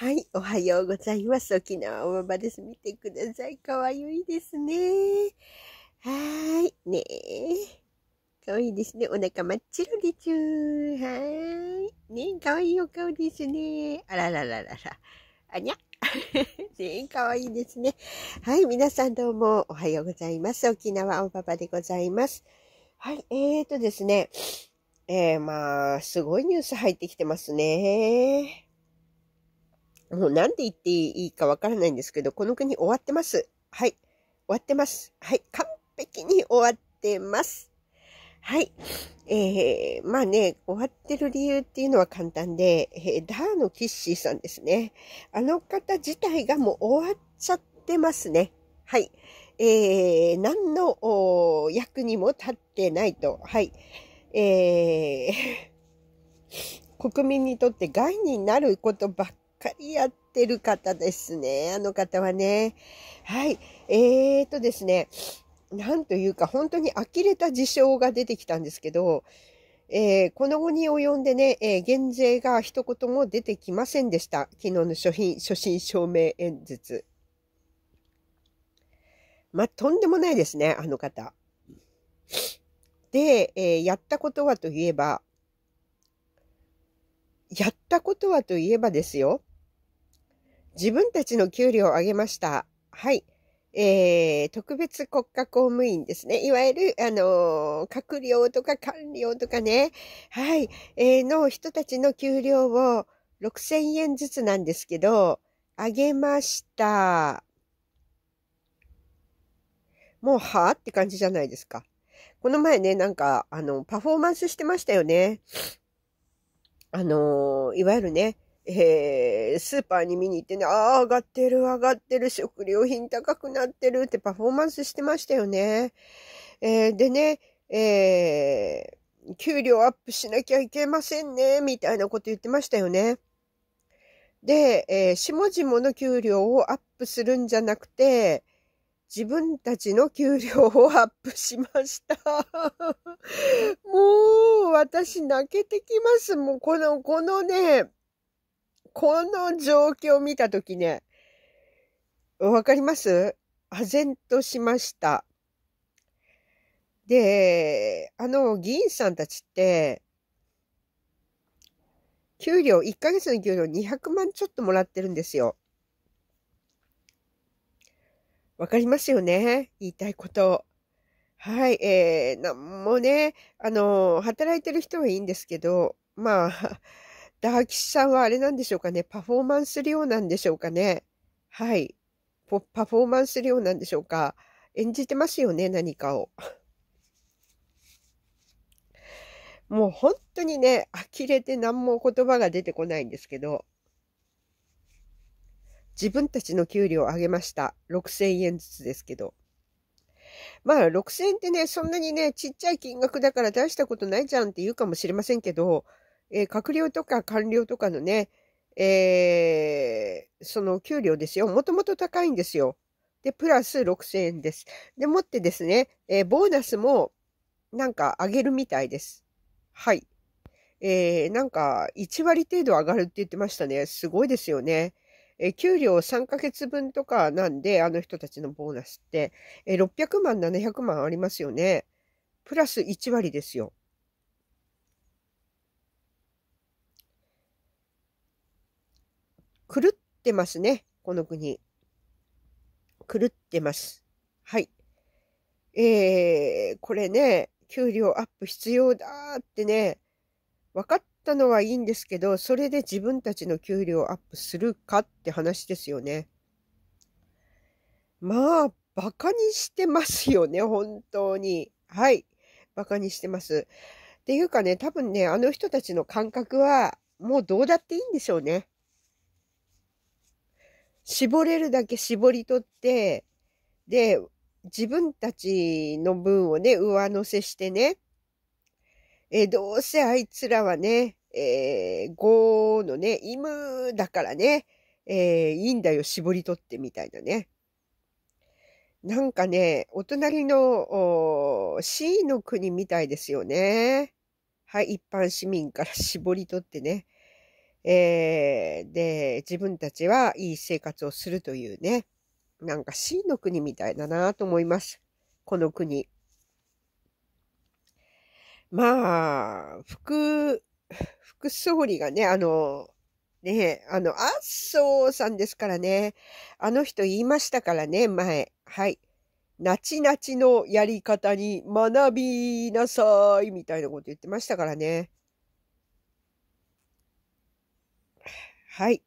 はい、おはようございます。沖縄おままです。見てください。かわゆいですね。はーい、ねえ。かわいいですね。お腹真っ白でちゅー。はーい。ねえ、かわいいお顔ですね。あららららら。あにゃ。ねえ、かわいいですね。はい、皆さんどうもおはようございます。沖縄おばばでございます。はい、えーとですね。えー、まあ、すごいニュース入ってきてますね。もう何で言っていいかわからないんですけど、この国終わってます。はい。終わってます。はい。完璧に終わってます。はい。えー、まあね、終わってる理由っていうのは簡単で、えー、ダーのキッシーさんですね。あの方自体がもう終わっちゃってますね。はい。えー、何の役にも立ってないと。はい。えー、国民にとって害になることばっかりやってる方ですね。あの方はね。はい。えーとですね。なんというか、本当に呆れた事象が出てきたんですけど、えー、この後に及んでね、えー、減税が一言も出てきませんでした。昨日の初品、初心証明演説。まあ、とんでもないですね、あの方。で、えー、やったことはといえば、やったことはといえばですよ。自分たちの給料を上げました。はい。えー、特別国家公務員ですね。いわゆる、あのー、閣僚とか官僚とかね。はい。えー、の人たちの給料を6000円ずつなんですけど、上げました。もう、はって感じじゃないですか。この前ね、なんか、あの、パフォーマンスしてましたよね。あのー、いわゆるね、えー、スーパーに見に行ってね、ああ、上がってる、上がってる、食料品高くなってるってパフォーマンスしてましたよね。えー、でね、えー、給料アップしなきゃいけませんね、みたいなこと言ってましたよね。で、えー、下々の給料をアップするんじゃなくて、自分たちの給料をアップしました。もう、私泣けてきます。もう、この、このね、この状況を見たときね、わかります唖然としました。で、あの、議員さんたちって、給料、1ヶ月の給料200万ちょっともらってるんですよ。わかりますよね言いたいこと。はい、えー、なんもね、あの、働いてる人はいいんですけど、まあ、ダーキシさんはあれなんでしょうかね。パフォーマンス量なんでしょうかね。はい。パフォーマンス量なんでしょうか。演じてますよね、何かを。もう本当にね、呆れて何も言葉が出てこないんですけど、自分たちの給料を上げました。6000円ずつですけど。まあ6000円ってね、そんなにね、ちっちゃい金額だから大したことないじゃんって言うかもしれませんけど、えー、閣僚とか官僚とかのね、えー、その給料ですよ。もともと高いんですよ。で、プラス6000円です。で、もってですね、えー、ボーナスもなんか上げるみたいです。はい。えー、なんか1割程度上がるって言ってましたね。すごいですよね。え給料3ヶ月分とかなんで、あの人たちのボーナスって、え600万、700万ありますよね。プラス1割ですよ。狂ってますね、この国。狂ってます。はい。えー、これね、給料アップ必要だってね、分かったのはいいんですけど、それで自分たちの給料アップするかって話ですよね。まあ、馬鹿にしてますよね、本当に。はい。馬鹿にしてます。っていうかね、多分ね、あの人たちの感覚は、もうどうだっていいんでしょうね。絞れるだけ絞り取って、で、自分たちの分をね、上乗せしてね、えー、どうせあいつらはね、えー、5のね、イムだからね、えー、いいんだよ、絞り取ってみたいなね。なんかね、お隣のお C の国みたいですよね。はい、一般市民から絞り取ってね。えー、で、自分たちはいい生活をするというね、なんか C の国みたいだなと思います。この国。まあ、副、副総理がね、あの、ね、あの、麻生さんですからね、あの人言いましたからね、前。はい。なちなちのやり方に学びなさい、みたいなこと言ってましたからね。はい。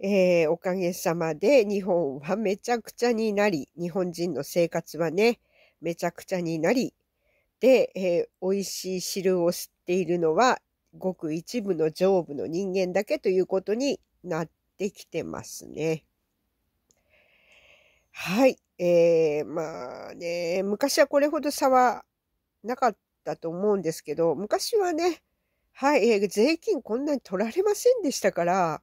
えー、おかげさまで日本はめちゃくちゃになり、日本人の生活はね、めちゃくちゃになり、で、えー、美味しい汁を吸っているのは、ごく一部の上部の人間だけということになってきてますね。はい。えー、まあね、昔はこれほど差はなかったと思うんですけど、昔はね、はい、えー、税金こんなに取られませんでしたから、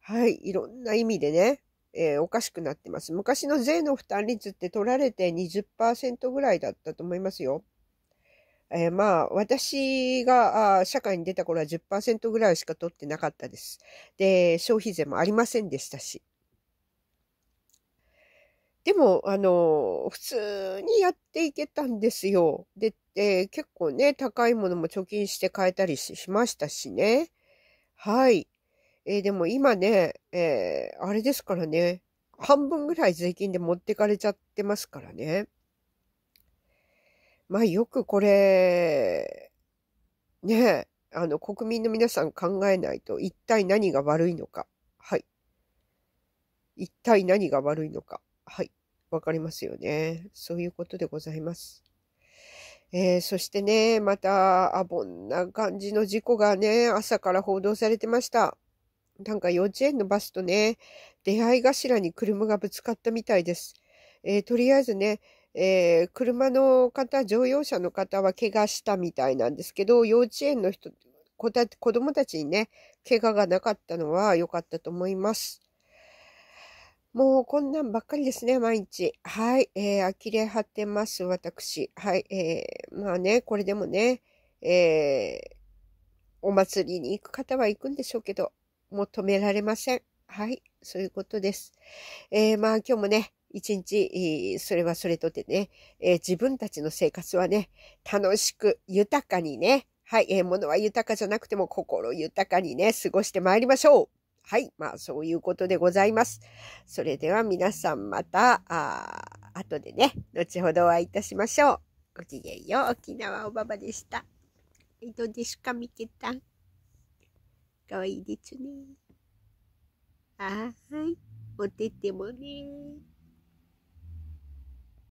はい、いろんな意味でね、えー、おかしくなってます。昔の税の負担率って取られて20%ぐらいだったと思いますよ。えー、まあ、私があ社会に出た頃は10%ぐらいしか取ってなかったです。で、消費税もありませんでしたし。でも、あの、普通にやっていけたんですよ。で、、結構ね、高いものも貯金して買えたりしましたしね。はい。えー、でも今ね、えー、あれですからね、半分ぐらい税金で持ってかれちゃってますからね。まあよくこれ、ね、あの国民の皆さん考えないと一体何が悪いのか。はい。一体何が悪いのか。はい。わかりますよね。そういうことでございます。えー、そしてね、また、あ、こんな感じの事故がね、朝から報道されてました。なんか幼稚園のバスとね、出会い頭に車がぶつかったみたいです。えー、とりあえずね、えー、車の方、乗用車の方は怪我したみたいなんですけど、幼稚園の人、子た子供たちにね、怪我がなかったのは良かったと思います。もうこんなんばっかりですね、毎日。はい、えー、呆れ果てます、私。はい、えー、まあね、これでもね、えー、お祭りに行く方は行くんでしょうけど、もう止められません。はい、そういうことです。えー、まあ今日もね、一日、それはそれとてね、えー、自分たちの生活はね、楽しく、豊かにね、はい、えー、物は豊かじゃなくても心豊かにね、過ごしてまいりましょうはい。まあ、そういうことでございます。それでは皆さんまた、あ後でね、後ほどお会いいたしましょう。ごきげんよう。沖縄おばばでした。えどうですか、みけたん。かわいいですね。あはい。おててもね。